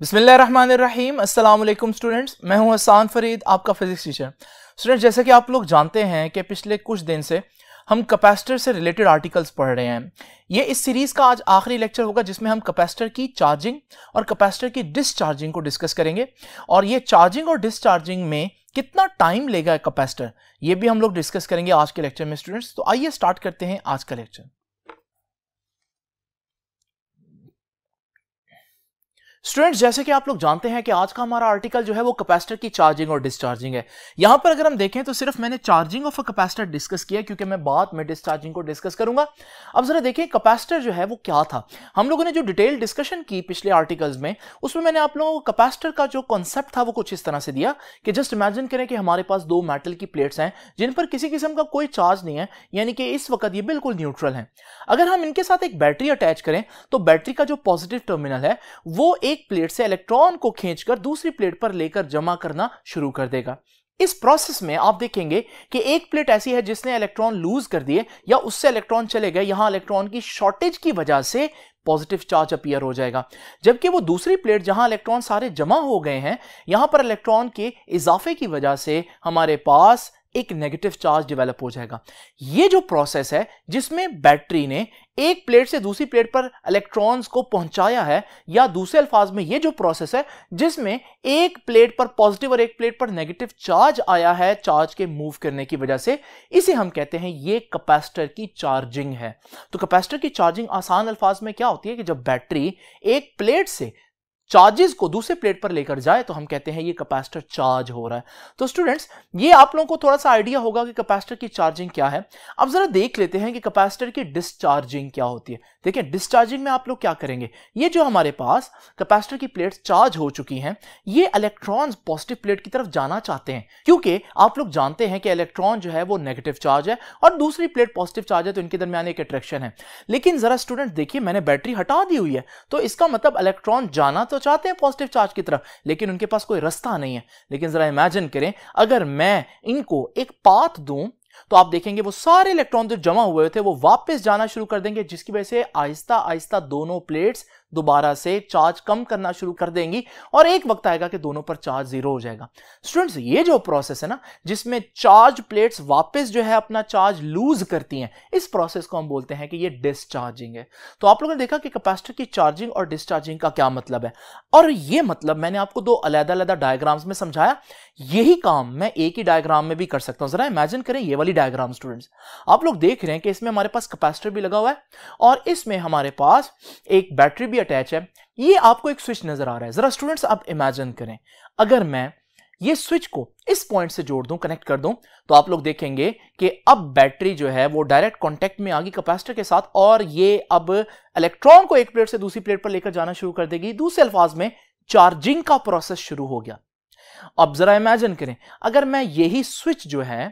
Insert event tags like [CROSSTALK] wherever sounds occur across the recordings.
बिसमीम अल्लाम स्टूडेंट्स मैं हूं हसान फरीद आपका फिज़िक्स टीचर स्टूडेंट्स जैसे कि आप लोग जानते हैं कि पिछले कुछ दिन से हम कैपेसिटर से रिलेटेड आर्टिकल्स पढ़ रहे हैं ये इस सीरीज़ का आज आखिरी लेक्चर होगा जिसमें हम कैपेसिटर की चार्जिंग और कैपेसिटर की डिस्चार्जिंग को डिस्कस करेंगे और ये चार्जिंग और डिस्चार्जिंग में कितना टाइम लेगा कैपेसिटर ये भी हम लोग डिस्कस करेंगे आज के लेक्चर में स्टूडेंट्स तो आइए स्टार्ट करते हैं आज का लेक्चर स्टूडेंट्स जैसे कि आप लोग जानते हैं कि आज का हमारा आर्टिकल जो है वो कैपेसिटर की चार्जिंग और डिस्चार्जिंग है यहां पर अगर हम देखें तो सिर्फ मैंने charging of a capacitor discuss किया क्योंकि मैं बाद में डिस्चार्जिंग को डिस्कस करूंगा अब जरा देखिए कैपेसिटर जो है वो क्या था हम लोगों ने जो डिटेल डिस्कशन की पिछले आर्टिकल्स में उसमें मैंने आप लोगों को कैपेसिटर का जो कॉन्सेप्ट था वो कुछ इस तरह से दिया कि जस्ट इमेजिन करें कि हमारे पास दो मेटल की प्लेट्स हैं जिन पर किसी किस्म का कोई चार्ज नहीं है यानी कि इस वक्त ये बिल्कुल न्यूट्रल है अगर हम इनके साथ एक बैटरी अटैच करें तो बैटरी का जो पॉजिटिव टर्मिनल है वो एक एक प्लेट से इलेक्ट्रॉन को खींचकर दूसरी प्लेट पर लेकर जमा करना शुरू कर देगा इस प्रोसेस में आप देखेंगे कि एक प्लेट ऐसी है जिसने इलेक्ट्रॉन लूज कर दिए या उससे इलेक्ट्रॉन चले गए यहां इलेक्ट्रॉन की शॉर्टेज की वजह से पॉजिटिव चार्ज अपीयर हो जाएगा जबकि वो दूसरी प्लेट जहां इलेक्ट्रॉन सारे जमा हो गए हैं यहां पर इलेक्ट्रॉन के इजाफे की वजह से हमारे पास एक नेगेटिव चार्ज डेवलप हो जाएगा ये जो प्रोसेस है जिसमें बैटरी ने एक प्लेट से दूसरी प्लेट पर इलेक्ट्रॉन्स को पहुंचाया है या दूसरे अल्फाज में ये जो प्रोसेस है जिसमें एक प्लेट पर पॉजिटिव और एक प्लेट पर नेगेटिव चार्ज आया है चार्ज के मूव करने की वजह से इसे हम कहते हैं ये कैपेसिटर की चार्जिंग है तो कैपेसिटर की चार्जिंग आसान अल्फाज में क्या होती है कि जब बैटरी एक प्लेट से चार्जेस को दूसरे प्लेट पर लेकर जाए तो हम कहते हैं ये कैपेसिटर चार्ज हो रहा है तो स्टूडेंट्स ये आप लोगों को थोड़ा सा आइडिया होगा कि कैपेसिटर की चार्जिंग क्या है अब जरा देख लेते हैं कि कैपेसिटर की डिस्चार्जिंग क्या होती है देखिए डिस्चार्जिंग में आप लोग क्या करेंगे ये जो हमारे पास कैपेसिटर की प्लेट चार्ज हो चुकी है ये इलेक्ट्रॉन पॉजिटिव प्लेट की तरफ जाना चाहते हैं क्योंकि आप लोग जानते हैं कि इलेक्ट्रॉन जो है वो नेगेटिव चार्ज है और दूसरी प्लेट पॉजिटिव चार्ज है तो इनके दरमियान एक अट्रैक्शन है लेकिन जरा स्टूडेंट देखिए मैंने बैटरी हटा दी हुई है तो इसका मतलब इलेक्ट्रॉन जाना तो तो चाहते हैं पॉजिटिव चार्ज की तरफ लेकिन उनके पास कोई रास्ता नहीं है लेकिन जरा इमेजिन करें अगर मैं इनको एक पाथ दू तो आप देखेंगे वो सारे इलेक्ट्रॉन जो जमा हुए थे वो वापस जाना शुरू कर देंगे जिसकी वजह से आहिस्ता आहिस्ता दोनों प्लेट्स दोबारा से चार्ज कम करना शुरू कर देंगी और एक वक्त आएगा कि दोनों पर चार्ज जीरो हो जाएगा स्टूडेंट्स ये जो प्रोसेस है ना जिसमें चार्ज प्लेट्स वापस जो है अपना चार्ज लूज करती हैं इस प्रोसेस को हम बोलते हैं कि ये डिस्चार्जिंग है तो आप लोगों ने देखा कि कैपेसिटर की चार्जिंग और डिस्चार्जिंग का क्या मतलब है और ये मतलब मैंने आपको दो अलग अलग डायग्राम्स में समझाया यही काम मैं एक ही डायग्राम में भी कर सकता हूं जरा इमेजिन करें ये वाली डायग्राम स्टूडेंट्स आप लोग देख रहे हैं कि इसमें हमारे पास कैपेसिटर भी लगा हुआ है और इसमें हमारे पास एक बैटरी भी भी अटैच है ये आपको एक स्विच नजर आ रहा है जरा स्टूडेंट्स आप इमेजिन करें अगर मैं ये स्विच को इस पॉइंट से जोड़ दूं कनेक्ट कर दूं तो आप लोग देखेंगे कि अब बैटरी जो है वो डायरेक्ट कांटेक्ट में आगे कैपेसिटर के साथ और ये अब इलेक्ट्रॉन को एक प्लेट से दूसरी प्लेट पर लेकर जाना शुरू कर देगी दूसरे अल्फाज में चार्जिंग का प्रोसेस शुरू हो गया अब जरा इमेजिन करें अगर मैं यही स्विच जो है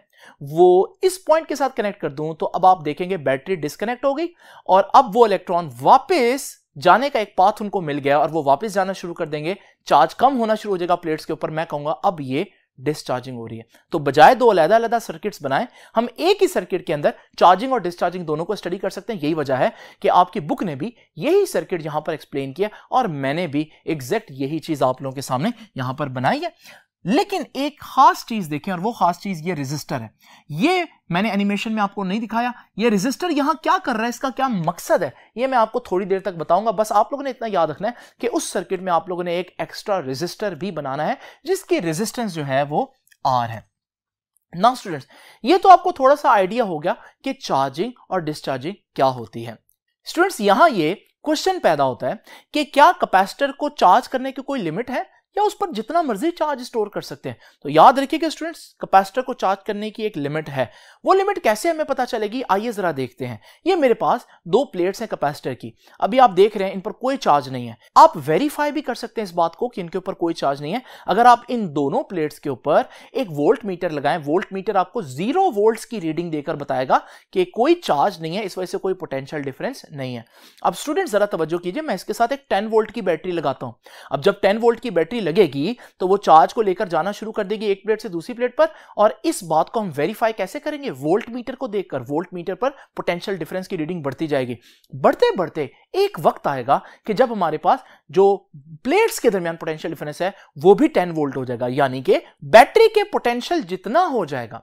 वो इस पॉइंट के साथ कनेक्ट कर दूं तो अब आप देखेंगे बैटरी डिस्कनेक्ट हो गई और अब वो इलेक्ट्रॉन वापस जाने का एक पाथ उनको मिल गया और वो वापस जाना शुरू कर देंगे चार्ज कम होना शुरू हो जाएगा प्लेट्स के ऊपर मैं कहूंगा अब ये डिस्चार्जिंग हो रही है तो बजाय दो अलहदा अलहदा सर्किट्स बनाएं हम एक ही सर्किट के अंदर चार्जिंग और डिस्चार्जिंग दोनों को स्टडी कर सकते हैं यही वजह है कि आपकी बुक ने भी यही सर्किट यहां पर एक्सप्लेन किया और मैंने भी एग्जैक्ट यही चीज आप लोगों के सामने यहां पर बनाई है लेकिन एक खास चीज देखें और वो खास चीज ये रेजिस्टर है ये मैंने एनिमेशन में आपको नहीं दिखाया ये रेजिस्टर यहां क्या कर रहा है इसका क्या मकसद है ये मैं आपको थोड़ी देर तक बताऊंगा बस आप लोगों ने इतना याद रखना है कि उस सर्किट में आप लोगों ने एक एक्स्ट्रा रेजिस्टर भी बनाना है जिसकी रेजिस्टेंस जो है वो आर है ना स्टूडेंट्स ये तो आपको थोड़ा सा आइडिया हो गया कि चार्जिंग और डिस्चार्जिंग क्या होती है स्टूडेंट्स यहां ये क्वेश्चन पैदा होता है कि क्या कैपेसिटर को चार्ज करने की कोई लिमिट है या उस पर जितना मर्जी चार्ज स्टोर कर सकते हैं तो याद रखिएगा स्टूडेंट्स कैपेसिटर को चार्ज करने की एक लिमिट है वो लिमिट कैसे हमें पता चलेगी आइए ज़रा देखते हैं ये मेरे पास दो प्लेट्स हैं कैपेसिटर की अभी आप देख रहे हैं इन पर कोई चार्ज नहीं है आप वेरीफाई भी कर सकते हैं इस बात को कि इनके ऊपर कोई चार्ज नहीं है अगर आप इन दोनों प्लेट्स के ऊपर एक वोल्ट मीटर लगाएं वोल्ट मीटर आपको जीरो वोल्ट की रीडिंग देकर बताएगा कि कोई चार्ज नहीं है इस वजह से कोई पोटेंशियल डिफरेंस नहीं है अब स्टूडेंट ज़रा तवज्जो कीजिए मैं इसके साथ एक टेन वोल्ट की बैटरी लगाता हूं अब जब टेन वोल्ट की बैटरी लगेगी तो वो चार्ज को लेकर जाना शुरू कर देगी एक प्लेट से दूसरी प्लेट पर और इस बात को हम वेरीफाई कैसे करेंगे वोल्ट मीटर को देखकर वोल्ट मीटर पर पोटेंशियल डिफरेंस की रीडिंग बढ़ती जाएगी बढ़ते बढ़ते एक वक्त आएगा कि जब हमारे पास जो प्लेट्स के दरमियान पोटेंशियल डिफरेंस है वो भी टेन वोल्ट हो जाएगा यानी कि बैटरी के पोटेंशियल जितना हो जाएगा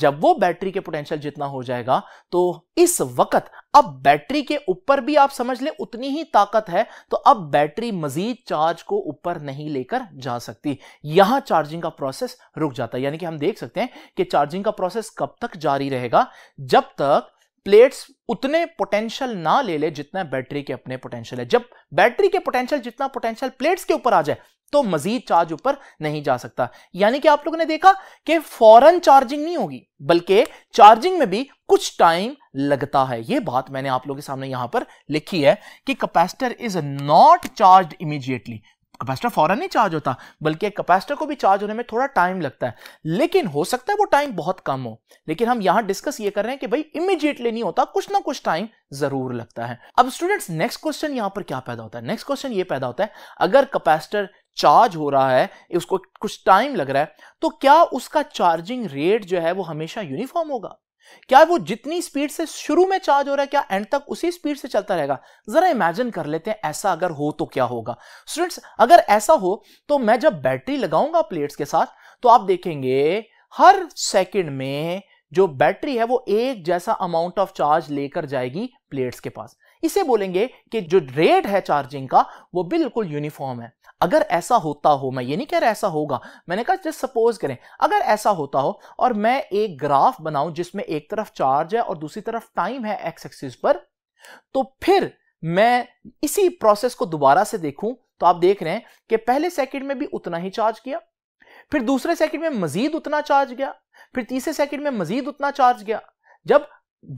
जब वो बैटरी के पोटेंशियल जितना हो जाएगा तो इस वक्त अब बैटरी के ऊपर भी आप समझ ले उतनी ही ताकत है तो अब बैटरी मजीद चार्ज को ऊपर नहीं लेकर जा सकती यहां चार्जिंग का प्रोसेस रुक जाता है यानी कि हम देख सकते हैं कि चार्जिंग का प्रोसेस कब तक जारी रहेगा जब तक प्लेट्स उतने पोटेंशियल ना ले ले जितना बैटरी के अपने पोटेंशियल है जब बैटरी के पोटेंशियल जितना पोटेंशियल प्लेट्स के ऊपर आ जाए तो मजीद चार्ज ऊपर नहीं जा सकता यानी कि आप लोगों ने देखा कि फॉरन चार्जिंग नहीं होगी बल्कि चार्जिंग में भी कुछ टाइम लगता है यह बात मैंने आप लोगों के सामने यहां पर लिखी है कि capacitor is not charge immediately capacitor फौरन नहीं चार्ज होता बल्कि एक कैपेसिटर को भी चार्ज होने में थोड़ा टाइम लगता है लेकिन हो सकता है वो टाइम बहुत कम हो लेकिन हम यहाँ डिस्कस ये कर रहे हैं कि भाई इमीडिएटली नहीं होता कुछ ना कुछ टाइम जरूर लगता है अब स्टूडेंट्स नेक्स्ट क्वेश्चन यहाँ पर क्या पैदा होता है नेक्स्ट क्वेश्चन ये पैदा होता है अगर कैपेसिटर चार्ज हो रहा है उसको कुछ टाइम लग रहा है तो क्या उसका चार्जिंग रेट जो है वो हमेशा यूनिफॉर्म होगा क्या वो जितनी स्पीड से शुरू में चार्ज हो रहा है क्या एंड तक उसी स्पीड से चलता रहेगा जरा इमेजिन कर लेते हैं ऐसा अगर हो तो क्या होगा स्टूडेंट्स अगर ऐसा हो तो मैं जब बैटरी लगाऊंगा प्लेट्स के साथ तो आप देखेंगे हर सेकंड में जो बैटरी है वो एक जैसा अमाउंट ऑफ चार्ज लेकर जाएगी प्लेट्स के पास इसे बोलेंगे कि जो रेट है चार्जिंग का वो बिल्कुल यूनिफॉर्म है अगर ऐसा होता हो मैं ये नहीं कह रहा ऐसा होगा मैंने कहा जस्ट सपोज करें अगर ऐसा होता हो और मैं एक ग्राफ बनाऊं जिसमें एक तरफ चार्ज है और दूसरी तरफ टाइम है एक्स एक्सिस पर तो फिर मैं इसी प्रोसेस को दोबारा से देखूं तो आप देख रहे हैं कि पहले सेकेंड में भी उतना ही चार्ज किया फिर दूसरे सेकेंड में मजीद उतना चार्ज गया फिर तीसरे सेकंड में मजीद उतना चार्ज गया जब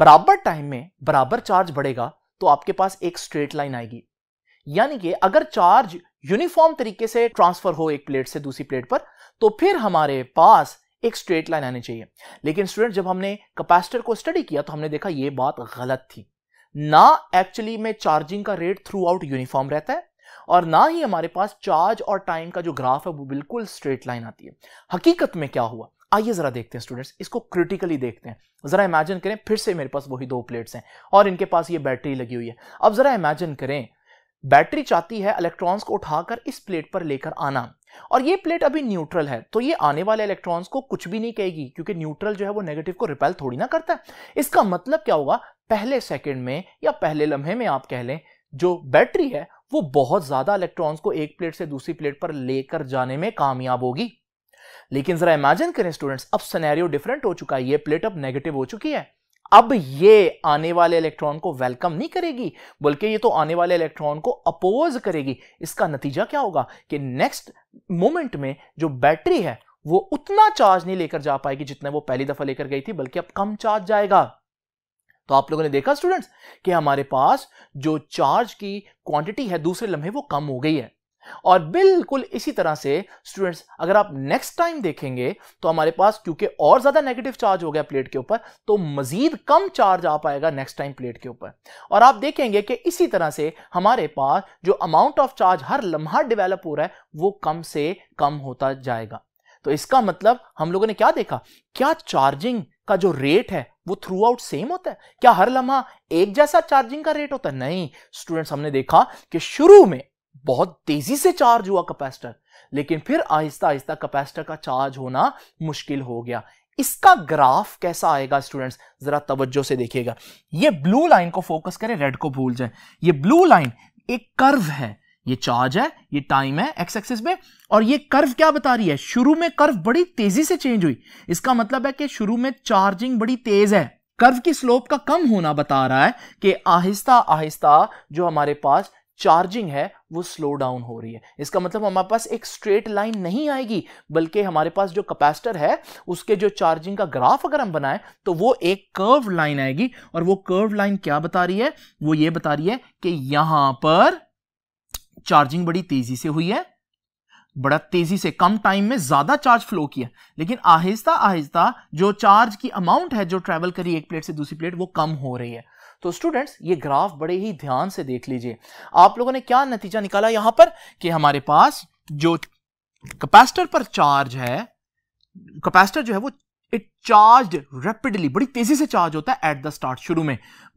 बराबर टाइम में बराबर चार्ज बढ़ेगा तो आपके पास एक स्ट्रेट लाइन आएगी यानी कि अगर चार्ज यूनिफॉर्म तरीके से ट्रांसफर हो एक प्लेट से दूसरी प्लेट पर तो फिर हमारे पास एक स्ट्रेट लाइन आनी चाहिए लेकिन स्टूडेंट जब हमने कैपेसिटर को स्टडी किया तो हमने देखा यह बात गलत थी ना एक्चुअली में चार्जिंग का रेट थ्रू आउट यूनिफॉर्म रहता है और ना ही हमारे पास चार्ज और टाइम का जो ग्राफ है वो बिल्कुल स्ट्रेट लाइन आती है हकीकत में क्या हुआ आइए ज़रा देखते हैं स्टूडेंट्स इसको क्रिटिकली देखते हैं ज़रा इमेजिन करें फिर से मेरे पास वही दो प्लेट्स हैं और इनके पास ये बैटरी लगी हुई है अब ज़रा इमेजिन करें बैटरी चाहती है इलेक्ट्रॉन्स को उठाकर इस प्लेट पर लेकर आना और ये प्लेट अभी न्यूट्रल है तो ये आने वाले इलेक्ट्रॉन्स को कुछ भी नहीं कहेगी क्योंकि न्यूट्रल जो है वो नेगेटिव को रिपेल थोड़ी ना करता है इसका मतलब क्या होगा पहले सेकेंड में या पहले लम्हे में आप कह लें जो बैटरी है वो बहुत ज्यादा इलेक्ट्रॉन्स को एक प्लेट से दूसरी प्लेट पर लेकर जाने में कामयाब होगी लेकिन जरा इमेजिन करें स्टूडेंट्स अब सिनेरियो डिफरेंट हो चुका है ये प्लेट अब नेगेटिव हो चुकी है अब ये आने वाले इलेक्ट्रॉन को वेलकम नहीं करेगी बल्कि ये तो आने वाले इलेक्ट्रॉन को अपोज करेगी इसका नतीजा क्या होगा कि नेक्स्ट मोमेंट में जो बैटरी है वो उतना चार्ज नहीं लेकर जा पाएगी जितना वो पहली दफा लेकर गई थी बल्कि अब कम चार्ज जाएगा तो आप लोगों ने देखा स्टूडेंट्स कि हमारे पास जो चार्ज की क्वांटिटी है दूसरे लम्हे वो कम हो गई है और बिल्कुल इसी तरह से स्टूडेंट्स अगर आप नेक्स्ट टाइम देखेंगे तो हमारे पास क्योंकि और ज्यादा नेगेटिव चार्ज हो गया प्लेट के ऊपर तो मजीद कम चार्ज आ पाएगा नेक्स्ट टाइम प्लेट के ऊपर और आप देखेंगे कि इसी तरह से हमारे पास जो अमाउंट ऑफ चार्ज हर लम्हा डिवेलप हो रहा है वो कम से कम होता जाएगा तो इसका मतलब हम लोगों ने क्या देखा क्या चार्जिंग का जो रेट है वो थ्रू आउट सेम होता है क्या हर लम्हा एक जैसा चार्जिंग का रेट होता है नहीं स्टूडेंट्स हमने देखा कि शुरू में बहुत तेजी से चार्ज हुआ कैपेसिटर लेकिन फिर आहिस्ता आहिस्ता कैपेसिटर का चार्ज होना मुश्किल हो गया इसका ग्राफ कैसा आएगा स्टूडेंट्स जरा तवज्जो से देखिएगा ये ब्लू लाइन को फोकस करें रेड को भूल जाए ये ब्लू लाइन एक कर्व है ये चार्ज है ये टाइम है एक्स एक्सिस में और ये कर्व क्या बता रही है शुरू में कर्व बड़ी तेजी से चेंज हुई इसका मतलब है कि शुरू में चार्जिंग बड़ी तेज है कर्व की स्लोप का कम होना बता रहा है कि आहिस्ता आहिस्ता जो हमारे पास चार्जिंग है वो स्लो डाउन हो रही है इसका मतलब हमारे पास एक स्ट्रेट लाइन नहीं आएगी बल्कि हमारे पास जो कैपेसिटर है उसके जो चार्जिंग का ग्राफ अगर हम बनाएं तो वो एक कर्व लाइन आएगी और वो कर्व लाइन क्या बता रही है वो ये बता रही है कि यहां पर चार्जिंग बड़ी तेजी से हुई है बड़ा तेजी से कम टाइम में ज्यादा चार्ज फ्लो किया लेकिन आहिस्ता आहिस्ता जो चार्ज की अमाउंट है जो ट्रेवल करी एक प्लेट से दूसरी प्लेट वो कम हो रही है तो स्टूडेंट्स ये ग्राफ बड़े ही ध्यान से देख लीजिए आप लोगों ने क्या नतीजा निकाला यहां पर कि हमारे पास जो कैपेसिटर पर चार्ज है कैपेसिटर जो है वो इट चार्ज रैपिडली बड़ी तेजी से चार्ज होता है एट द स्टार्ट शुरू में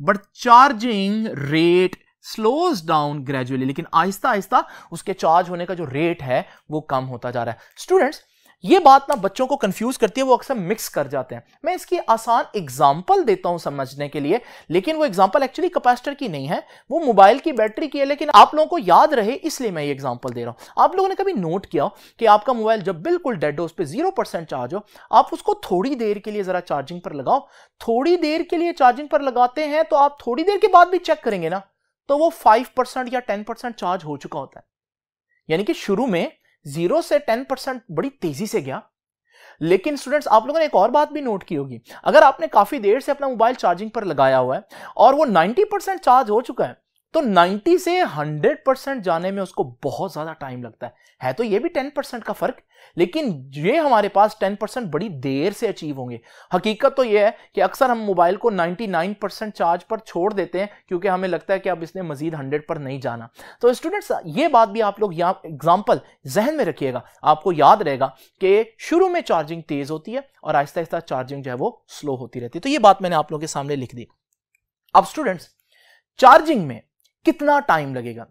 but charging rate slows down gradually लेकिन आहिस्ता आहिस्ता उसके चार्ज होने का जो रेट है वो कम होता जा रहा है स्टूडेंट्स ये बात ना बच्चों को कंफ्यूज करती है वो अक्सर मिक्स कर जाते हैं मैं इसकी आसान एग्जांपल देता हूं समझने के लिए लेकिन वो एग्जांपल एक्चुअली कैपेसिटर की नहीं है वो मोबाइल की बैटरी की है लेकिन आप लोगों को याद रहे इसलिए मैं ये एग्जांपल दे रहा हूं आप लोगों ने कभी नोट किया कि आपका मोबाइल जब बिल्कुल डेड हो उस पर जीरो चार्ज हो आप उसको थोड़ी देर के लिए जरा चार्जिंग पर लगाओ थोड़ी देर के लिए चार्जिंग पर लगाते हैं तो आप थोड़ी देर के बाद भी चेक करेंगे ना तो वो फाइव या टेन चार्ज हो चुका होता है यानी कि शुरू में जीरो से टेन परसेंट बड़ी तेजी से गया लेकिन स्टूडेंट्स आप लोगों ने एक और बात भी नोट की होगी अगर आपने काफी देर से अपना मोबाइल चार्जिंग पर लगाया हुआ है और वो नाइनटी परसेंट चार्ज हो चुका है तो 90 से 100 परसेंट जाने में उसको बहुत ज़्यादा टाइम लगता है है तो ये भी 10 परसेंट का फ़र्क लेकिन ये हमारे पास 10 परसेंट बड़ी देर से अचीव होंगे हकीकत तो ये है कि अक्सर हम मोबाइल को 99 परसेंट चार्ज पर छोड़ देते हैं क्योंकि हमें लगता है कि अब इसने मजीद 100 पर नहीं जाना तो स्टूडेंट्स ये बात भी आप लोग यहाँ एग्जाम्पल जहन में रखिएगा आपको याद रहेगा कि शुरू में चार्जिंग तेज़ होती है और आहिस्ता आहिस्ता चार्जिंग जो है वो स्लो होती रहती है तो ये बात मैंने आप लोगों के सामने लिख दी अब स्टूडेंट्स चार्जिंग में कितना टाइम लगेगा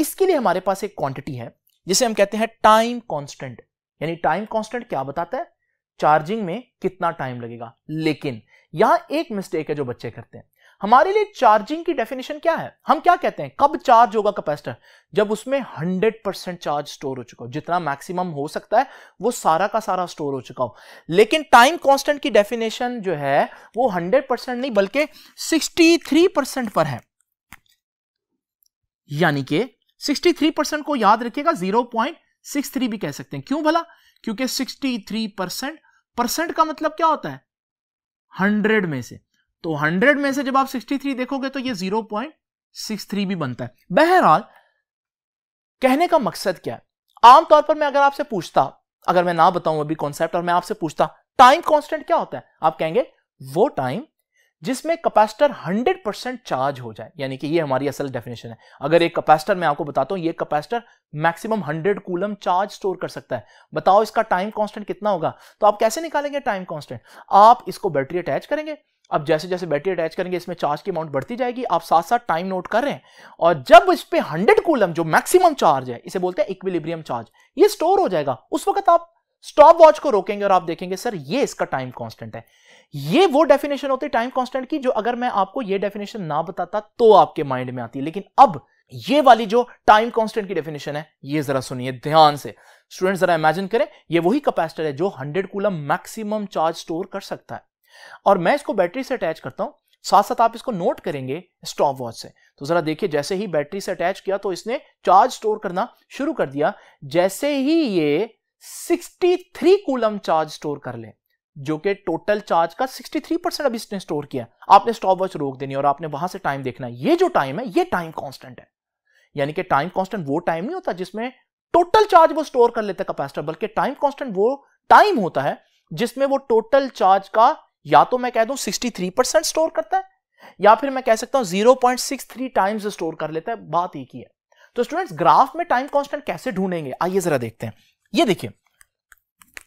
इसके लिए हमारे पास एक क्वांटिटी है जिसे हम कहते हैं टाइम कांस्टेंट यानी टाइम कांस्टेंट क्या बताता है चार्जिंग में कितना टाइम लगेगा लेकिन यहां एक मिस्टेक है जो बच्चे करते हैं हमारे लिए चार्जिंग की डेफिनेशन क्या है हम क्या कहते हैं कब चार्ज होगा कैपेसिटर जब उसमें 100 परसेंट चार्ज स्टोर हो चुका हो जितना मैक्सिमम हो सकता है वो सारा का सारा स्टोर हो चुका हो लेकिन टाइम कांस्टेंट की डेफिनेशन जो है वो 100 परसेंट नहीं बल्कि 63 परसेंट पर है यानी कि 63 परसेंट को याद रखिएगा 0.63 भी कह सकते हैं क्यों भला क्योंकि 63 परसेंट परसेंट का मतलब क्या होता है 100 में से तो 100 में से जब आप 63 देखोगे तो ये 0.63 भी बनता है बहरहाल कहने का मकसद क्या है आमतौर पर मैं अगर आपसे पूछता अगर मैं ना बताऊं अभी कॉन्सेप्ट और मैं आपसे पूछता टाइम कॉन्स्टेंट क्या होता है आप कहेंगे वो टाइम जिसमें कैपेसिटर 100 परसेंट चार्ज हो जाए यानी कि ये हमारी असल डेफिनेशन है अगर एक कैपेसिटर मैं आपको बताता हूँ ये capacitor maximum 100 coulomb charge store कर सकता है बताओ इसका टाइम कांस्टेंट कितना होगा तो आप कैसे निकालेंगे टाइम कांस्टेंट आप इसको बैटरी अटैच करेंगे अब जैसे जैसे बैटरी अटैच करेंगे इसमें चार्ज की अमाउंट बढ़ती जाएगी आप साथ साथ टाइम नोट कर रहे हैं और जब इस पर हंड्रेड कूलम जो मैक्सिमम चार्ज है इसे बोलते हैं इक्विलिब्रियम चार्ज ये स्टोर हो जाएगा उस वक्त आप स्टॉप वॉच को रोकेंगे और आप देखेंगे सर ये इसका टाइम कांस्टेंट है ये वो डेफिनेशन होती है टाइम कांस्टेंट की जो अगर मैं आपको ये डेफिनेशन ना बताता तो आपके माइंड में आती है लेकिन अब ये वाली जो टाइम कांस्टेंट की डेफिनेशन है ये जरा सुनिए ध्यान से स्टूडेंट जरा इमेजिन करें ये वही कैपेसिटर है जो 100 कूलम मैक्सिमम चार्ज स्टोर कर सकता है और मैं इसको बैटरी से अटैच करता हूं साथ साथ आप इसको नोट करेंगे स्टॉप वॉच से तो जरा देखिए जैसे ही बैटरी से अटैच किया तो इसने चार्ज स्टोर करना शुरू कर दिया जैसे ही ये 63 कूलम चार्ज स्टोर कर लें जो कि टोटल चार्ज का 63 परसेंट अभी इसने स्टोर किया आपने स्टॉप वॉच रोक देनी और आपने वहां से टाइम देखना ये जो टाइम है ये टाइम कांस्टेंट है यानी कि टाइम कांस्टेंट वो टाइम नहीं होता जिसमें टोटल चार्ज वो स्टोर कर लेता कैपेसिटर बल्कि टाइम कांस्टेंट वो टाइम होता है जिसमें वो टोटल चार्ज का या तो मैं कह दूं सिक्सटी परसेंट स्टोर करता है या फिर मैं कह सकता हूं जीरो टाइम्स स्टोर कर लेता है बात एक ही है तो स्टूडेंट्स ग्राफ में टाइम कांस्टेंट कैसे ढूंढेंगे आइए जरा देखते हैं ये देखिए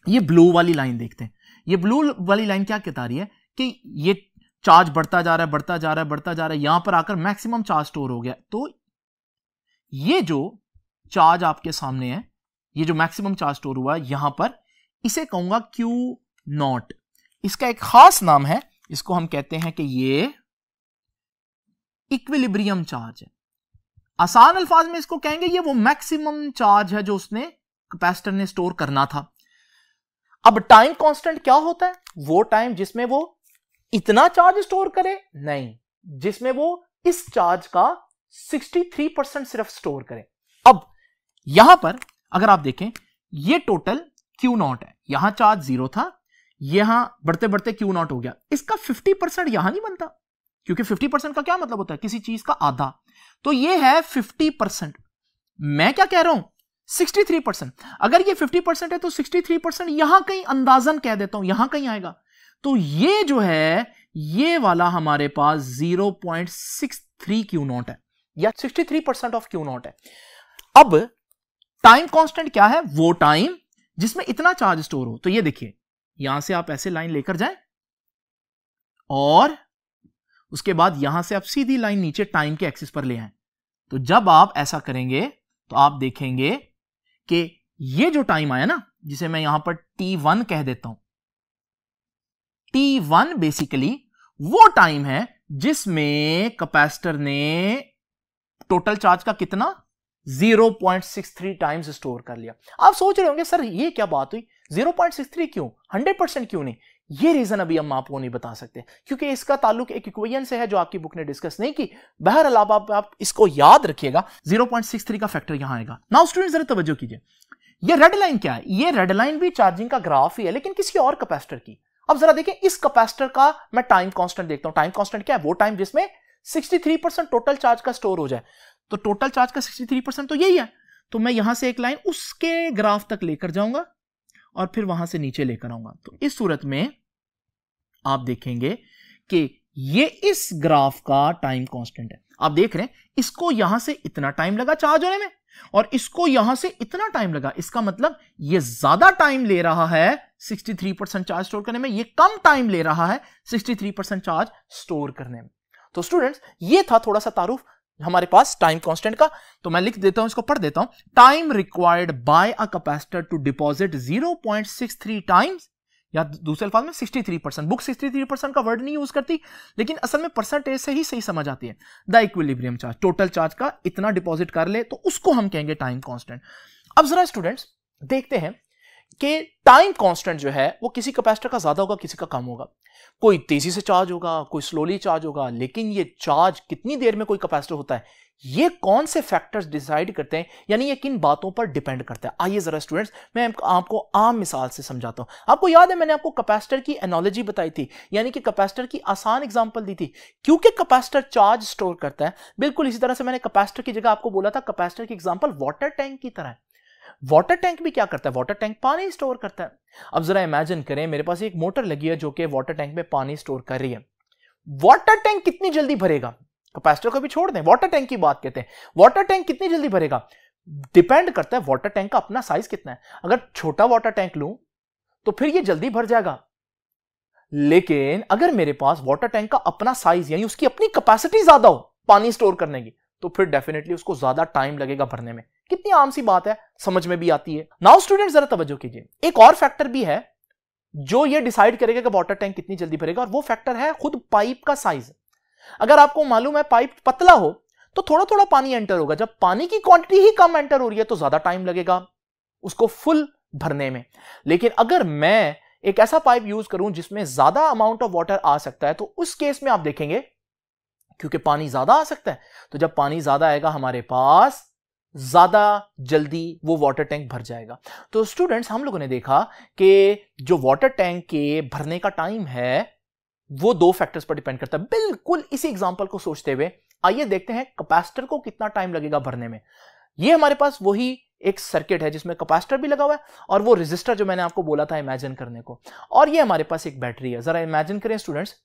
ये ब्लू वाली लाइन देखते हैं ये ब्लू वाली लाइन क्या कहता रही है कि ये चार्ज बढ़ता जा रहा है बढ़ता जा रहा है बढ़ता जा रहा है यहां पर आकर मैक्सिमम चार्ज स्टोर हो गया तो ये जो चार्ज आपके सामने है ये जो मैक्सिमम चार्ज स्टोर हुआ है यहां पर इसे कहूंगा क्यू नॉट इसका एक खास नाम है इसको हम कहते हैं कि ये इक्विलिब्रियम चार्ज है आसान अल्फाज में इसको कहेंगे ये वो मैक्सिमम चार्ज है जो उसने कैपेसिटर ने स्टोर करना था अब टाइम कांस्टेंट क्या होता है वो टाइम जिसमें वो इतना चार्ज स्टोर करे नहीं जिसमें वो इस चार्ज का 63 परसेंट सिर्फ स्टोर करे अब यहां पर अगर आप देखें ये टोटल क्यू नॉट है यहां चार्ज जीरो था यहां बढ़ते बढ़ते क्यू नॉट हो गया इसका 50 परसेंट यहां नहीं बनता क्योंकि 50 परसेंट का क्या मतलब होता है किसी चीज का आधा तो ये है 50 परसेंट मैं क्या कह रहा हूं 63 परसेंट अगर ये 50 परसेंट है तो 63 परसेंट यहां कहीं अंदाजन कह देता हूं यहां कहीं आएगा तो ये जो है ये वाला हमारे पास 0.63 पॉइंट क्यू नॉट है या 63 परसेंट ऑफ क्यू नॉट है अब टाइम कांस्टेंट क्या है वो टाइम जिसमें इतना चार्ज स्टोर हो तो ये देखिए यहां से आप ऐसे लाइन लेकर जाए और उसके बाद यहां से आप सीधी लाइन नीचे टाइम के एक्सिस पर ले आए तो जब आप ऐसा करेंगे तो आप देखेंगे कि ये जो टाइम आया ना जिसे मैं यहां पर टी वन कह देता हूं टी वन बेसिकली वो टाइम है जिसमें कैपेसिटर ने टोटल चार्ज का कितना 0.63 टाइम्स स्टोर कर लिया आप सोच रहे होंगे सर ये क्या बात हुई 0.63 क्यों 100 परसेंट क्यों नहीं ये रीजन अभी हम आपको नहीं बता सकते क्योंकि इसका ताल्लुक एक इक्वेशन से है जो आपकी बुक ने डिस्कस नहीं की बहरहाल आप, आप इसको याद रखिएगा 0.63 का फैक्टर यहां आएगा नाउ स्टूडेंट जरा तवज्जो कीजिए ये रेड लाइन क्या है ये रेड लाइन भी चार्जिंग का ग्राफ ही है लेकिन किसी और कैपेसिटर की अब जरा देखिए इस कैपेसिटर का मैं टाइम कांस्टेंट देखता हूं टाइम कांस्टेंट क्या है वो टाइम जिसमें 63% टोटल चार्ज का स्टोर हो जाए तो टोटल चार्ज का 63% तो यही है तो मैं यहां से एक लाइन उसके ग्राफ तक लेकर जाऊंगा और फिर वहां से नीचे लेकर आऊंगा तो इस सूरत में आप देखेंगे कि ये इस ग्राफ का टाइम कांस्टेंट है आप देख रहे हैं इसको यहां से इतना टाइम लगा चार्ज होने में और इसको यहां से इतना टाइम लगा इसका मतलब ये ज्यादा टाइम ले रहा है 63 परसेंट चार्ज स्टोर करने में ये कम टाइम ले रहा है 63 परसेंट चार्ज स्टोर करने में तो स्टूडेंट्स ये था थोड़ा सा तारुफ हमारे पास टाइम कांस्टेंट का तो मैं लिख देता हूं इसको पढ़ देता हूं time required by a capacitor to deposit 0.63 times या दूसरे अल्फाज में 63 परसेंट बुक 63 परसेंट का वर्ड नहीं यूज करती लेकिन असल में परसेंटेज से ही सही समझ आती है the equilibrium charge total charge का इतना डिपॉजिट कर ले तो उसको हम कहेंगे टाइम कॉन्स्टेंट अब जरा स्टूडेंट्स देखते हैं कि टाइम कांस्टेंट जो है वो किसी कैपेसिटर का ज़्यादा होगा किसी का कम होगा कोई तेज़ी से चार्ज होगा कोई स्लोली चार्ज होगा लेकिन ये चार्ज कितनी देर में कोई कैपेसिटर होता है ये कौन से फैक्टर्स डिसाइड करते हैं यानी ये किन बातों पर डिपेंड करता है आइए ज़रा स्टूडेंट्स मैं आपको आम मिसाल से समझाता हूँ आपको याद है मैंने आपको कैपेसिटर की एनोलॉजी बताई थी यानी कि कैपेसिटर की आसान एग्जांपल दी थी क्योंकि कैपेसिटर चार्ज स्टोर करता है बिल्कुल इसी तरह से मैंने कैपेसिटर की जगह आपको बोला था कैपेसिटर की एग्जाम्पल वाटर टैंक की तरह है वाटर टैंक भी क्या करता है वाटर टैंक पानी स्टोर करता है अब जरा इमेजिन करें मेरे पास एक मोटर लगी है जो कि वाटर टैंक में पानी स्टोर कर रही है वाटर टैंक कितनी जल्दी भरेगा कैपेसिटर को भी छोड़ दें वाटर टैंक की बात कहते हैं वाटर टैंक कितनी जल्दी भरेगा डिपेंड करता है वाटर टैंक का अपना साइज कितना है अगर छोटा वाटर टैंक लूं तो फिर ये जल्दी भर जाएगा लेकिन अगर मेरे पास वाटर टैंक का अपना साइज यानी उसकी अपनी कैपेसिटी ज्यादा हो पानी स्टोर करने की तो फिर डेफिनेटली उसको ज्यादा टाइम लगेगा भरने में कितनी आम सी बात है समझ में भी आती है नाउ स्टूडेंट जरा तवज्जो कीजिए एक और फैक्टर भी है जो ये डिसाइड करेगा कि वाटर टैंक कितनी जल्दी भरेगा और वो फैक्टर है खुद पाइप का साइज अगर आपको मालूम है पाइप पतला हो तो थोड़ा थोड़ा पानी एंटर होगा जब पानी की क्वांटिटी ही कम एंटर हो रही है तो ज्यादा टाइम लगेगा उसको फुल भरने में लेकिन अगर मैं एक ऐसा पाइप यूज करूं जिसमें ज्यादा अमाउंट ऑफ वाटर आ सकता है तो उस केस में आप देखेंगे क्योंकि पानी ज्यादा आ सकता है तो जब पानी ज्यादा आएगा हमारे पास ज़्यादा जल्दी वो वाटर टैंक भर जाएगा तो स्टूडेंट्स हम लोगों ने देखा कि जो वाटर टैंक के भरने का टाइम है वो दो फैक्टर्स पर डिपेंड करता है बिल्कुल इसी एग्जाम्पल को सोचते हुए आइए देखते हैं कैपेसिटर को कितना टाइम लगेगा भरने में ये हमारे पास वही एक सर्किट है जिसमें कैपेसिटर भी लगा हुआ है और वो रजिस्टर जो मैंने आपको बोला था इमेजिन करने को और ये हमारे पास एक बैटरी है जरा इमेजिन करें स्टूडेंट्स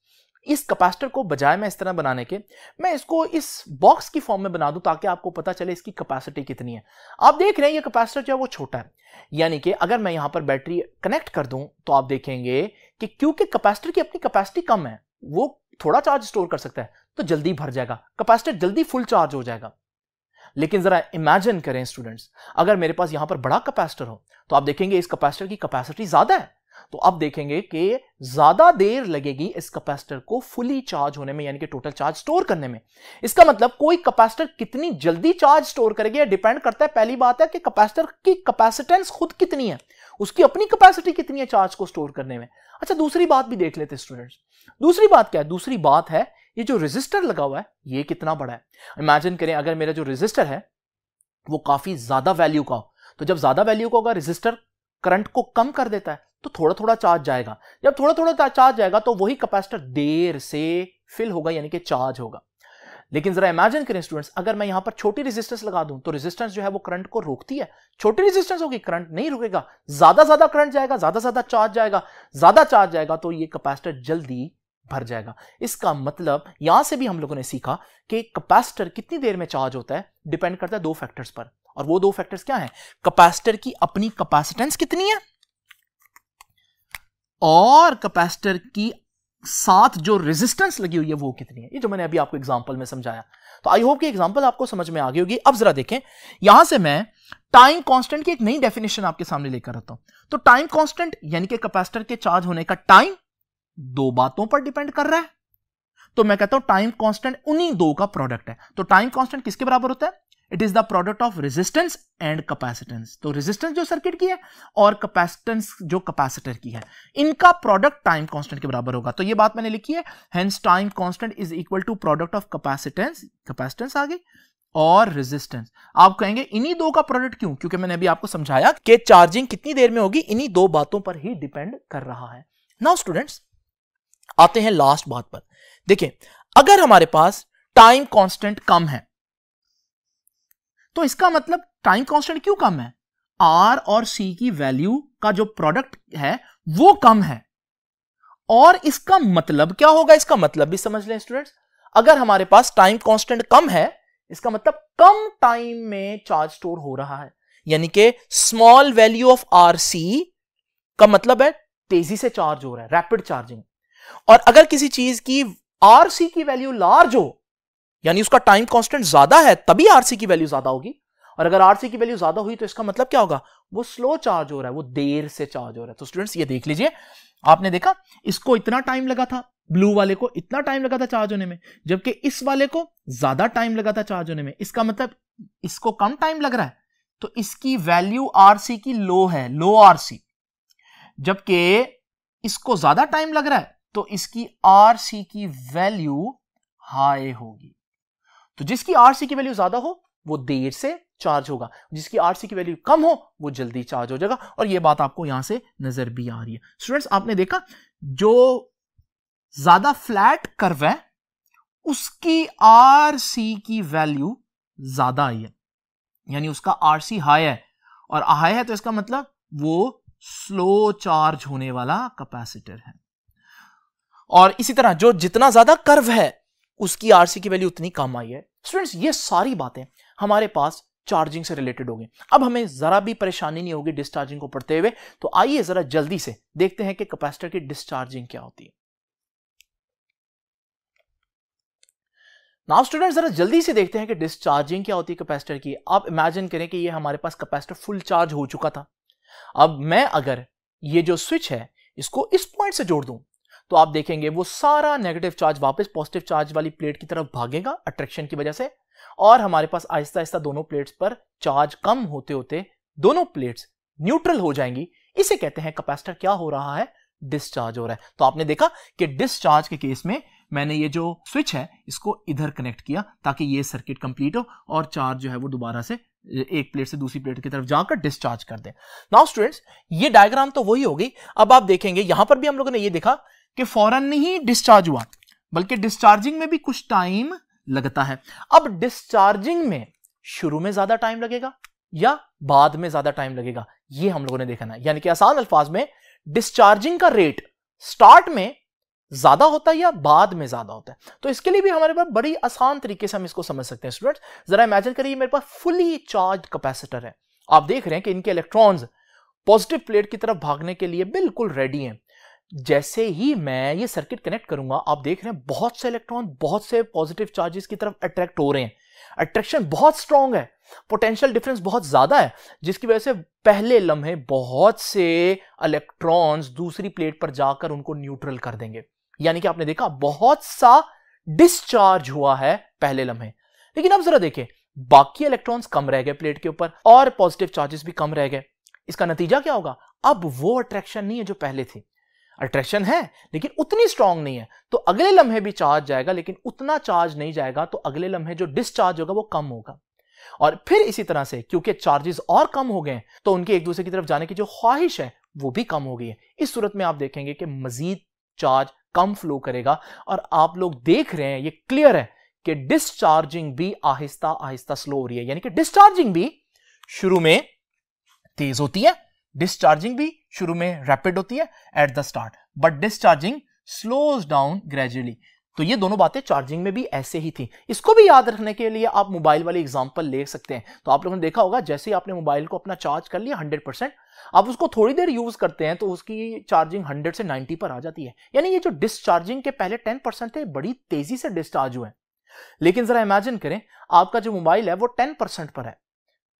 इस कैपेसिटर को बजाय मैं इस तरह बनाने के मैं इसको इस बॉक्स की फॉर्म में बना दूं ताकि आपको पता चले इसकी कैपेसिटी कितनी है आप देख रहे हैं ये कैपेसिटर जो है वो छोटा है यानी कि अगर मैं यहां पर बैटरी कनेक्ट कर दूं तो आप देखेंगे कि क्योंकि कैपेसिटर की अपनी कैपेसिटी कम है वो थोड़ा चार्ज स्टोर कर सकता है तो जल्दी भर जाएगा कैपेसिटर जल्दी फुल चार्ज हो जाएगा लेकिन जरा इमेजिन करें स्टूडेंट्स अगर मेरे पास यहां पर बड़ा कैपेसिटर हो तो आप देखेंगे इस कैपेसिटर की कैपेसिटी ज्यादा है तो अब देखेंगे कि ज्यादा देर लगेगी इस कैपेसिटर को फुली चार्ज होने में यानी कि टोटल चार्ज स्टोर करने में इसका मतलब कोई कैपेसिटर कितनी जल्दी चार्ज स्टोर करेगी डिपेंड करता है पहली बात है कि कैपेसिटर की कैपेसिटेंस खुद कितनी है उसकी अपनी कैपेसिटी कितनी है चार्ज को स्टोर करने में अच्छा दूसरी बात भी देख लेते स्टूडेंट्स दूसरी बात क्या है दूसरी बात है ये जो रेजिस्टर लगा हुआ है ये कितना बड़ा है इमेजिन करें अगर मेरा जो रेजिस्टर है वो काफी ज्यादा वैल्यू का हो तो जब ज्यादा वैल्यू का होगा रेजिस्टर करंट को कम कर देता है तो थोड़ा थोड़ा चार्ज जाएगा जब थोड़ा थोड़ा चार्ज जाएगा तो वही कैपेसिटर देर से फिल होगा यानी कि चार्ज होगा लेकिन जरा इमेजिन करें स्टूडेंट्स अगर मैं यहां पर छोटी रेजिस्टेंस लगा दूं तो रेजिस्टेंस जो है वो करंट को रोकती है छोटी रेजिस्टेंस होगी करंट नहीं रुकेगा ज्यादा ज्यादा करंट जाएगा ज्यादा ज्यादा चार्ज जाएगा ज्यादा चार्ज जाएगा तो ये कैपेसिटर जल्दी भर जाएगा इसका मतलब यहां से भी हम लोगों ने सीखा कि कैपेसिटर कितनी देर में चार्ज होता है डिपेंड करता है दो फैक्टर्स पर और वो दो फैक्टर्स क्या है कैपेसिटर की अपनी कैपेसिटेंस कितनी है और कैपेसिटर की साथ जो रेजिस्टेंस लगी हुई है वो कितनी है ये जो मैंने अभी आपको एग्जांपल में समझाया तो आई होप कि एग्जांपल आपको समझ में आ गई होगी अब जरा देखें यहां से मैं टाइम कांस्टेंट की एक नई डेफिनेशन आपके सामने लेकर आता हूं तो टाइम कांस्टेंट यानी कि कैपेसिटर के चार्ज होने का टाइम दो बातों पर डिपेंड कर रहा है तो मैं कहता हूं टाइम कांस्टेंट उन्हीं दो का प्रोडक्ट है तो टाइम कांस्टेंट किसके बराबर होता है it is the product of resistance and capacitance तो रेजिस्टेंस जो सर्किट की है और कैपेसिटेंस जो कैपेसिटर की है इनका प्रोडक्ट टाइम कांस्टेंट के बराबर होगा तो ये बात मैंने लिखी है hence time constant is equal to product of capacitance capacitance आ गई और रेजिस्टेंस आप कहेंगे इन्हीं दो का प्रोडक्ट क्यों क्योंकि मैंने अभी आपको समझाया कि चार्जिंग कितनी देर में होगी इन्हीं दो बातों पर ही डिपेंड कर रहा है नाउ स्टूडेंट्स आते हैं लास्ट बात पर देखिए अगर हमारे पास टाइम कांस्टेंट कम है तो इसका मतलब टाइम कांस्टेंट क्यों कम है आर और सी की वैल्यू का जो प्रोडक्ट है वो कम है और इसका मतलब क्या होगा इसका मतलब भी समझ लें स्टूडेंट्स अगर हमारे पास टाइम कांस्टेंट कम है इसका मतलब कम टाइम में चार्ज स्टोर हो रहा है यानी कि small value of R C का मतलब है तेजी से चार्ज हो रहा है रैपिड चार्जिंग और अगर किसी चीज की आर सी की वैल्यू लार्ज हो यानी उसका टाइम कांस्टेंट ज्यादा है तभी आरसी की वैल्यू ज्यादा होगी और अगर आरसी की वैल्यू ज्यादा हुई तो इसका मतलब क्या होगा वो स्लो चार्ज हो रहा है वो देर से चार्ज हो रहा है तो स्टूडेंट्स ये देख लीजिए आपने देखा इसको इतना टाइम लगा था ब्लू वाले को इतना टाइम लगा था चार्ज होने में जबकि इस वाले को ज्यादा टाइम लगा था चार्ज होने में इसका मतलब इसको कम टाइम लग रहा है तो इसकी वैल्यू आरसी की लो है लो आरसी जबकि इसको ज्यादा टाइम लग रहा है तो इसकी आरसी की वैल्यू हाई होगी तो जिसकी आरसी की वैल्यू ज्यादा हो वो देर से चार्ज होगा जिसकी आरसी की वैल्यू कम हो वो जल्दी चार्ज हो जाएगा और ये बात आपको यहां से नजर भी आ रही है स्टूडेंट्स आपने देखा जो ज्यादा फ्लैट कर्व है उसकी आरसी की वैल्यू ज्यादा आई है यानी उसका आरसी हाई है और हाई है तो इसका मतलब वो स्लो चार्ज होने वाला कैपेसिटर है और इसी तरह जो जितना ज्यादा कर्व है उसकी आरसी की वैल्यू उतनी कम आई है स्टूडेंट्स ये सारी बातें हमारे पास चार्जिंग से रिलेटेड होगी अब हमें ज़रा भी परेशानी नहीं होगी डिस्चार्जिंग को पढ़ते हुए तो आइए ज़रा जल्दी से देखते हैं कि कैपेसिटर की डिस्चार्जिंग क्या होती है नाउ स्टूडेंट जरा जल्दी से देखते हैं कि डिस्चार्जिंग क्या होती है कैपेसिटर की आप इमेजिन करें कि ये हमारे पास कैपेसिटर फुल चार्ज हो चुका था अब मैं अगर ये जो स्विच है इसको इस पॉइंट से जोड़ दूं तो आप देखेंगे वो सारा नेगेटिव चार्ज वापस पॉजिटिव चार्ज वाली प्लेट की तरफ भागेगा अट्रैक्शन की वजह से और हमारे पास आहिस्ता आहिस्ता दोनों प्लेट्स पर चार्ज कम होते होते दोनों प्लेट्स न्यूट्रल हो जाएंगी इसे कहते हैं कैपेसिटर क्या हो रहा है डिस्चार्ज हो रहा है तो आपने देखा कि डिस्चार्ज के केस में मैंने ये जो स्विच है इसको इधर कनेक्ट किया ताकि ये सर्किट कंप्लीट हो और चार्ज जो है वो दोबारा से एक प्लेट से दूसरी प्लेट की तरफ जाकर डिस्चार्ज कर दे नाउ स्टूडेंट्स ये डायग्राम तो वही हो गई अब आप देखेंगे यहां पर भी हम लोगों ने ये देखा कि फौरन नहीं डिस्चार्ज हुआ बल्कि डिस्चार्जिंग में भी कुछ टाइम लगता है अब डिस्चार्जिंग में शुरू में ज्यादा टाइम लगेगा या बाद में ज्यादा टाइम लगेगा ये हम लोगों ने देखना है यानी कि आसान अल्फाज में डिस्चार्जिंग का रेट स्टार्ट में ज्यादा होता है या बाद में ज्यादा होता है तो इसके लिए भी हमारे पास बड़ी आसान तरीके से हम इसको समझ सकते हैं स्टूडेंट्स जरा इमेजिन करिए मेरे पास फुली चार्ज कैपेसिटर है आप देख रहे हैं कि इनके इलेक्ट्रॉन्स पॉजिटिव प्लेट की तरफ भागने के लिए बिल्कुल रेडी हैं जैसे ही मैं ये सर्किट कनेक्ट करूंगा आप देख रहे हैं बहुत से इलेक्ट्रॉन बहुत से पॉजिटिव चार्जेस की तरफ अट्रैक्ट हो रहे हैं अट्रैक्शन बहुत स्ट्रांग है पोटेंशियल डिफरेंस बहुत ज्यादा है जिसकी वजह से पहले लम्हे बहुत से इलेक्ट्रॉन्स दूसरी प्लेट पर जाकर उनको न्यूट्रल कर देंगे यानी कि आपने देखा बहुत सा डिस्चार्ज हुआ है पहले लम्हे लेकिन अब जरा देखिए बाकी इलेक्ट्रॉन्स कम रह गए प्लेट के ऊपर और पॉजिटिव चार्जेस भी कम रह गए इसका नतीजा क्या होगा अब वो अट्रैक्शन नहीं है जो पहले थी अट्रैक्शन है लेकिन उतनी स्ट्रांग नहीं है तो अगले लम्हे भी चार्ज जाएगा लेकिन उतना चार्ज नहीं जाएगा तो अगले लम्हे जो डिस्चार्ज होगा वो कम होगा और फिर इसी तरह से क्योंकि चार्जेस और कम हो गए तो उनके एक दूसरे की तरफ जाने की जो ख्वाहिश है वो भी कम हो गई है इस सूरत में आप देखेंगे कि मजीद चार्ज कम फ्लो करेगा और आप लोग देख रहे हैं ये क्लियर है कि डिस्चार्जिंग भी आहिस्ता आहिस्ता स्लो हो रही है यानी कि डिस्चार्जिंग भी शुरू में तेज होती है डिस्चार्जिंग भी शुरू में रैपिड होती है at the start but discharging slows down gradually तो ये दोनों बातें चार्जिंग में भी ऐसे ही थी इसको भी याद रखने के लिए आप मोबाइल वाली एग्जांपल ले सकते हैं तो आप लोगों ने देखा होगा जैसे ही आपने मोबाइल को अपना चार्ज कर लिया हंड्रेड परसेंट आप उसको थोड़ी देर यूज करते हैं तो उसकी चार्जिंग हंड्रेड से नाइन्टी पर आ जाती है यानी ये जो डिस्चार्जिंग के पहले टेन परसेंट थे बड़ी तेजी से डिस्चार्ज हुए लेकिन जरा इमेजिन करें आपका जो मोबाइल है वो टेन परसेंट पर है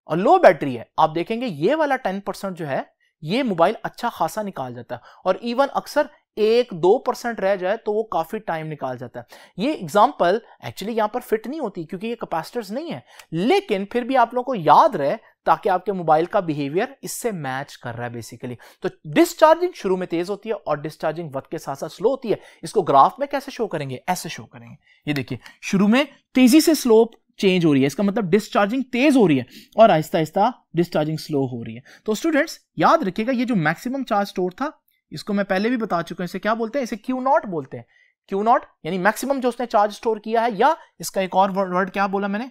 और लो बैटरी है आप देखेंगे ये वाला टेन परसेंट जो है ये मोबाइल अच्छा खासा निकाल जाता है और इवन अक्सर एक दो परसेंट रह जाए तो वो काफी टाइम निकाल जाता है ये एग्जाम्पल एक्चुअली यहां पर फिट नहीं होती क्योंकि ये कैपेसिटर्स नहीं है लेकिन फिर भी आप लोगों को याद रहे ताकि आपके मोबाइल का बिहेवियर इससे मैच कर रहा है बेसिकली तो डिस्चार्जिंग शुरू में तेज होती है और डिस्चार्जिंग वक्त के साथ साथ स्लो होती है इसको ग्राफ में कैसे शो करेंगे ऐसे शो करेंगे ये देखिए शुरू में तेजी से स्लोप चेंज हो रही है इसका मतलब डिस्चार्जिंग तेज हो रही है और आहिस्ता आहिस्ता डिस्चार्जिंग स्लो हो रही है तो स्टूडेंट्स याद रखिएगा ये जो मैक्सिमम चार्ज स्टोर था इसको मैं पहले भी बता चुका हूं इसे क्या बोलते हैं इसे क्यू नॉट बोलते हैं क्यू नॉट यानी मैक्सिमम जो उसने चार्ज स्टोर किया है या इसका एक और वर्ड क्या बोला मैंने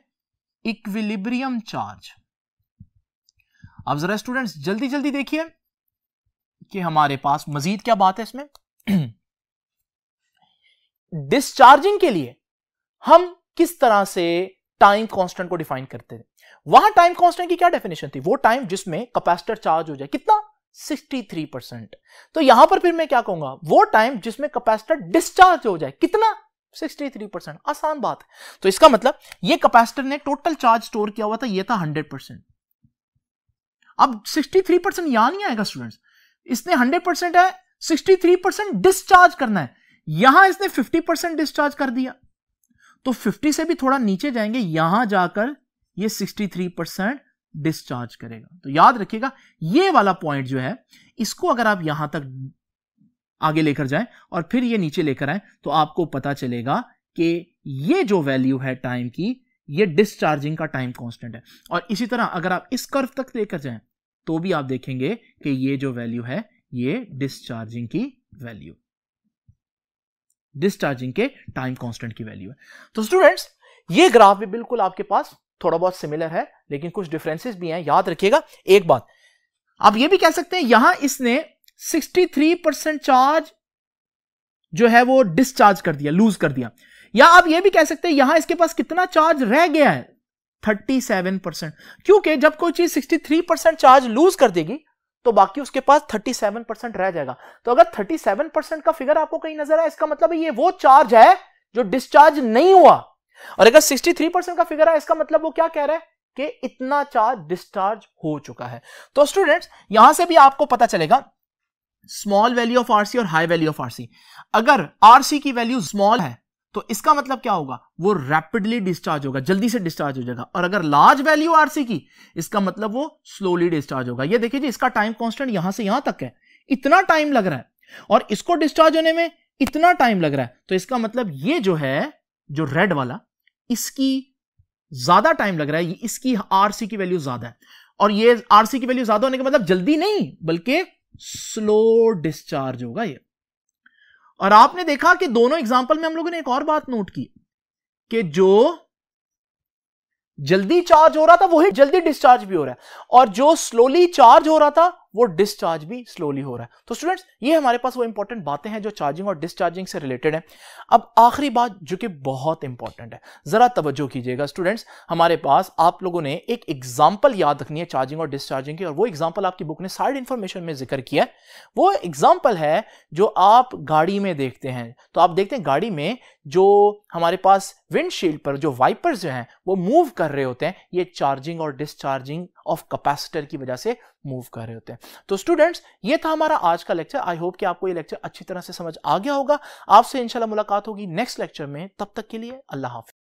इक्विलिब्रियम चार्ज अब जरा स्टूडेंट्स जल्दी जल्दी देखिए कि हमारे पास मजीद क्या बात है इसमें डिस्चार्जिंग [CLEARS THROAT] के लिए हम किस तरह से टाइम कांस्टेंट को डिफाइन करते थे वहां टाइम कांस्टेंट की क्या डेफिनेशन थी वो टाइम जिसमें कैपेसिटर चार्ज हो जाए कितना 63 तो यहां पर फिर मैं क्या कहूंगा वो टाइम जिसमें कैपेसिटर डिस्चार्ज हो जाए कितना 63 आसान बात है तो इसका मतलब ये कैपेसिटर ने टोटल चार्ज स्टोर किया हुआ था ये था 100 अब 63 परसेंट यहां नहीं आएगा स्टूडेंट्स इसने 100 है 63 डिस्चार्ज करना है यहां इसने 50 डिस्चार्ज कर दिया तो 50 से भी थोड़ा नीचे जाएंगे यहां जाकर ये 63 परसेंट डिस्चार्ज करेगा तो याद रखिएगा ये वाला पॉइंट जो है इसको अगर आप यहां तक आगे लेकर जाएं और फिर ये नीचे लेकर आए तो आपको पता चलेगा कि ये जो वैल्यू है टाइम की ये डिस्चार्जिंग का टाइम कांस्टेंट है और इसी तरह अगर आप इस कर्व तक लेकर जाएं तो भी आप देखेंगे कि ये जो वैल्यू है ये डिस्चार्जिंग की वैल्यू डिस्चार्जिंग के टाइम कॉन्स्टेंट की वैल्यू है तो स्टूडेंट्स ये ग्राफ भी बिल्कुल आपके पास थोड़ा बहुत सिमिलर है लेकिन कुछ डिफरेंसेस भी हैं याद रखिएगा एक बात आप ये भी कह सकते हैं यहां इसने 63 परसेंट चार्ज जो है वो डिस्चार्ज कर दिया लूज कर दिया या आप ये भी कह सकते हैं यहां इसके पास कितना चार्ज रह गया है 37 परसेंट क्योंकि जब कोई चीज 63 परसेंट चार्ज लूज कर देगी तो बाकी उसके पास 37 परसेंट रह जाएगा तो अगर 37 परसेंट का फिगर आपको कहीं नजर आया इसका मतलब ये वो चार्ज है जो डिस्चार्ज नहीं हुआ और अगर 63 परसेंट का फिगर है इसका मतलब वो क्या कह रहा है कि इतना चार्ज डिस्चार्ज हो चुका है तो स्टूडेंट्स यहां से भी आपको पता चलेगा स्मॉल वैल्यू ऑफ आरसी और हाई वैल्यू ऑफ आरसी अगर आरसी की वैल्यू स्मॉल है तो इसका मतलब क्या होगा वो रैपिडली डिस्चार्ज होगा जल्दी से डिस्चार्ज हो जाएगा और अगर लार्ज वैल्यू आरसी की इसका मतलब वो स्लोली डिस्चार्ज होगा ये देखिए जी इसका टाइम कांस्टेंट यहां से यहां तक है इतना टाइम लग रहा है और इसको डिस्चार्ज होने में इतना टाइम लग रहा है तो इसका मतलब ये जो है जो रेड वाला इसकी ज्यादा टाइम लग रहा है इसकी आरसी की वैल्यू ज्यादा है और ये आरसी की वैल्यू ज्यादा होने का मतलब जल्दी नहीं बल्कि स्लो डिस्चार्ज होगा यह और आपने देखा कि दोनों एग्जाम्पल में हम लोगों ने एक और बात नोट की कि जो जल्दी चार्ज हो रहा था वही जल्दी डिस्चार्ज भी हो रहा है और जो स्लोली चार्ज हो रहा था वो डिस्चार्ज भी स्लोली हो रहा है तो स्टूडेंट्स ये हमारे पास वो इंपॉर्टेंट बातें हैं जो चार्जिंग और डिस्चार्जिंग से रिलेटेड है अब आखिरी बात जो कि बहुत इंपॉर्टेंट है ज़रा तवज्जो कीजिएगा स्टूडेंट्स हमारे पास आप लोगों ने एक एग्जाम्पल याद रखनी है चार्जिंग और डिस्चार्जिंग की और वो एग्जाम्पल आपकी बुक ने साइड इन्फॉर्मेशन में जिक्र किया है वो एग्जाम्पल है जो आप गाड़ी में देखते हैं तो आप देखते हैं गाड़ी में जो हमारे पास विंडशील्ड पर जो वाइपर्स जो हैं वो मूव कर रहे होते हैं ये चार्जिंग और डिस्चार्जिंग ऑफ कैपेसिटर की वजह से मूव कर रहे होते हैं तो स्टूडेंट्स ये था हमारा आज का लेक्चर आई होप कि आपको ये लेक्चर अच्छी तरह से समझ आ गया होगा आपसे इंशाल्लाह मुलाकात होगी नेक्स्ट लेक्चर में तब तक के लिए अल्लाह हाफिज